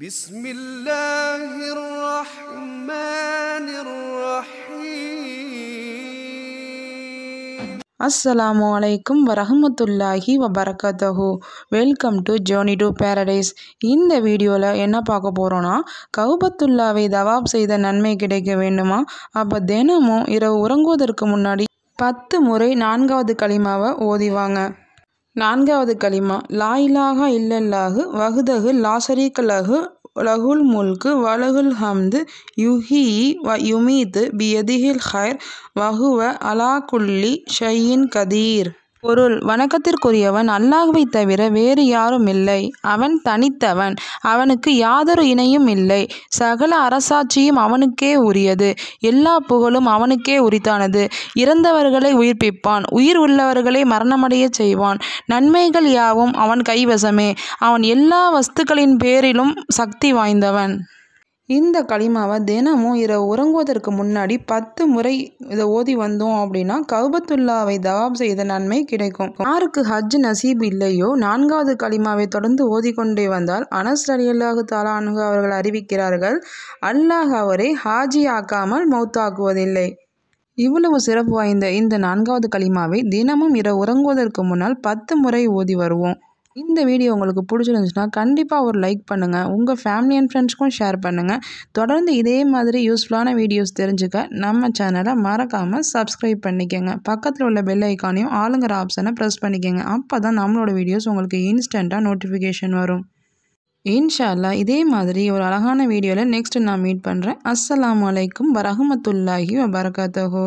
بسم الله الرحمن الرحيم அஸ்ஸலாமு அலைக்கும் வரஹமத்துல்லாஹி وبركاته welcome to journey to paradise இந்த வீடியோவில் என்ன பார்க்க போகிறோன்னா கௌபத்துல்லாவை தவாப் செய்த நன்மை கிடைக்க வேண்டுமா அப்போ தினமும் இரவு உறங்குவதற்கு முன்னாடி பத்து முறை நான்காவது களிமாவை ஓதிவாங்க நான்காவது கலிமா லா இலாகா இல்லல்லாஹு வகுதகு லாசரீக்கலகு லகுல் முல்கு வலகுல் ஹம்து யுஹி வ யுமீது பியதிஹில் ஹைர் வகுவ அலா குல்லி ஷையின் கதீர் பொருள் வணக்கத்திற்குரியவன் அல்லாஹுவை தவிர வேறு யாரும் இல்லை அவன் தனித்தவன் அவனுக்கு யாதொரு இணையும் இல்லை சகல அரசாட்சியும் அவனுக்கே உரியது எல்லா புகழும் அவனுக்கே உரித்தானது இறந்தவர்களை உயிர்ப்பிப்பான் உயிர் உள்ளவர்களை மரணமடைய செய்வான் நன்மைகள் யாவும் அவன் கைவசமே அவன் எல்லா வஸ்துக்களின் பேரிலும் சக்தி வாய்ந்தவன் இந்த களிமாவை தினமும் இரவு உறங்குவதற்கு முன்னாடி பத்து முறை இதை ஓதி வந்தோம் அப்படின்னா கவுபத்துல்லாவை தவாப் செய்த நன்மை கிடைக்கும் யாருக்கு ஹஜ் நசீப் இல்லையோ நான்காவது களிமாவை தொடர்ந்து ஓதிக்கொண்டே வந்தால் அனஸ் அலி அல்லாஹு தாலானு அவர்கள் அறிவிக்கிறார்கள் அல்லாஹ் அவரை ஹாஜி ஆக்காமல் மௌத்தாக்குவதில்லை இவ்வளவு சிறப்பு வாய்ந்த இந்த நான்காவது களிமாவை தினமும் இர உறங்குவதற்கு முன்னால் பத்து முறை ஓதி வருவோம் இந்த வீடியோ உங்களுக்கு பிடிச்சிருந்துச்சுன்னா கண்டிப்பாக ஒரு லைக் பண்ணுங்கள் உங்கள் ஃபேமிலி அண்ட் ஃப்ரெண்ட்ஸ்க்கும் ஷேர் பண்ணுங்கள் தொடர்ந்து இதே மாதிரி யூஸ்ஃபுல்லான வீடியோஸ் தெரிஞ்சுக்க நம்ம சேனலை மறக்காமல் சப்ஸ்கிரைப் பண்ணிக்கோங்க பக்கத்தில் உள்ள பெல் ஐக்கானையும் ஆளுங்கிற ஆப்ஷனை ப்ரெஸ் பண்ணிக்கோங்க அப்போ தான் நம்மளோட வீடியோஸ் உங்களுக்கு இன்ஸ்டண்ட்டாக நோட்டிஃபிகேஷன் வரும் இன்ஷால்லா இதே மாதிரி ஒரு அழகான வீடியோவில் நெக்ஸ்ட் நான் மீட் பண்ணுறேன் அஸ்லாம் வலைக்கும் வரகமத்துல்லாஹி வபரகாத்தஹோ